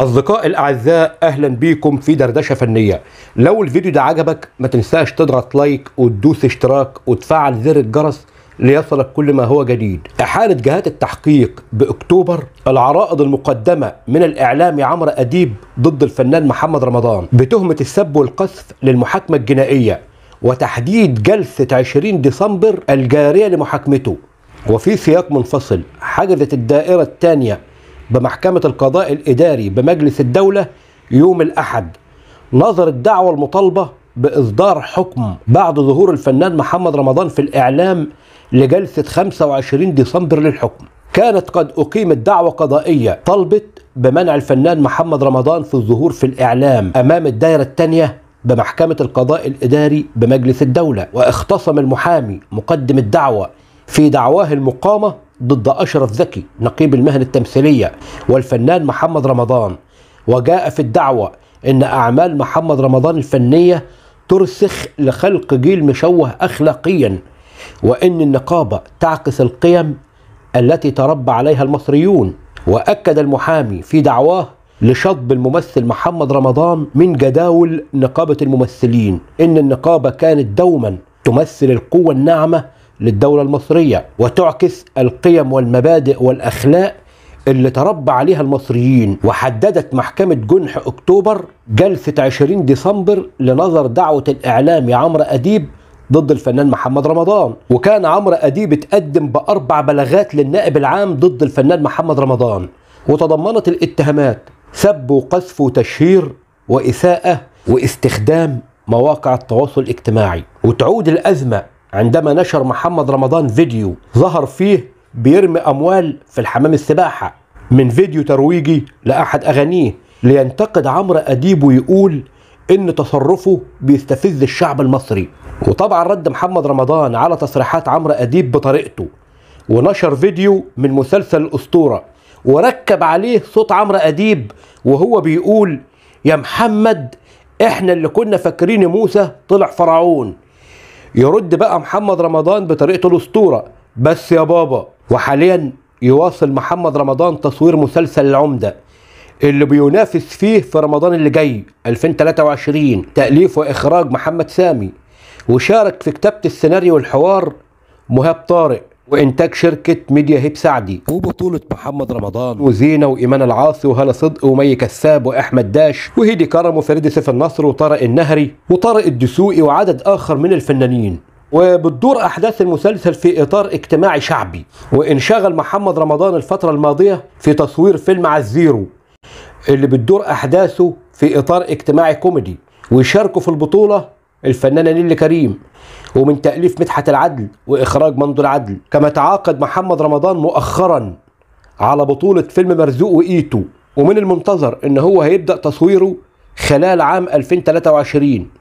أصدقاء الأعزاء أهلا بيكم في دردشة فنية لو الفيديو ده عجبك ما تنساش تضغط لايك وتدوس اشتراك وتفعل زر الجرس ليصلك كل ما هو جديد إحالة جهات التحقيق بأكتوبر العرائض المقدمة من الإعلامي عمرو أديب ضد الفنان محمد رمضان بتهمة السب والقذف للمحاكمة الجنائية وتحديد جلسة 20 ديسمبر الجارية لمحاكمته وفي سياق منفصل حجزت الدائرة الثانية بمحكمة القضاء الإداري بمجلس الدولة يوم الأحد نظر الدعوة المطالبة بإصدار حكم بعد ظهور الفنان محمد رمضان في الإعلام لجلسة 25 ديسمبر للحكم كانت قد أقيمت دعوة قضائية طلبت بمنع الفنان محمد رمضان في الظهور في الإعلام أمام الدائرة الثانية بمحكمة القضاء الإداري بمجلس الدولة واختصم المحامي مقدم الدعوة في دعواه المقامة ضد أشرف زكي نقيب المهن التمثيلية والفنان محمد رمضان وجاء في الدعوة إن أعمال محمد رمضان الفنية ترسخ لخلق جيل مشوه أخلاقيا وإن النقابة تعكس القيم التي تربى عليها المصريون وأكد المحامي في دعواه لشطب الممثل محمد رمضان من جداول نقابة الممثلين إن النقابة كانت دوما تمثل القوة الناعمة للدولة المصرية وتعكس القيم والمبادئ والأخلاق اللي تربى عليها المصريين وحددت محكمة جنح أكتوبر جلسة 20 ديسمبر لنظر دعوة الإعلام عمرو أديب ضد الفنان محمد رمضان وكان عمرو أديب اتقدم بأربع بلاغات للنائب العام ضد الفنان محمد رمضان وتضمنت الاتهامات سب وقذف وتشهير وإساءة واستخدام مواقع التواصل الاجتماعي وتعود الأزمة عندما نشر محمد رمضان فيديو ظهر فيه بيرمي أموال في الحمام السباحة من فيديو ترويجي لأحد أغانيه لينتقد عمرو أديب ويقول إن تصرفه بيستفز الشعب المصري وطبعا رد محمد رمضان على تصريحات عمرو أديب بطريقته ونشر فيديو من مسلسل الأسطورة وركب عليه صوت عمرو أديب وهو بيقول يا محمد احنا اللي كنا فاكرين موسى طلع فرعون يرد بقى محمد رمضان بطريقته الاسطوره بس يا بابا وحاليا يواصل محمد رمضان تصوير مسلسل العمده اللي بينافس فيه في رمضان اللي جاي 2023 تأليف وإخراج محمد سامي وشارك في كتابة السيناريو والحوار مهاب طارق وانتاج شركه ميديا هيب سعدي وبطوله محمد رمضان وزينه وايمان العاصي وهلا صدق ومي كساب واحمد داش وهيدي كرم وفريد سيف النصر وطارق النهري وطارق الدسوقي وعدد اخر من الفنانين وبتدور احداث المسلسل في اطار اجتماعي شعبي وانشغل محمد رمضان الفتره الماضيه في تصوير فيلم على الزيرو اللي بتدور احداثه في اطار اجتماعي كوميدي ويشاركوا في البطوله الفنانة نيل كريم ومن تأليف مدحت العدل وإخراج منظور العدل كما تعاقد محمد رمضان مؤخرا على بطولة فيلم مرزوق وإيتو ومن المنتظر إن هو هيبدأ تصويره خلال عام 2023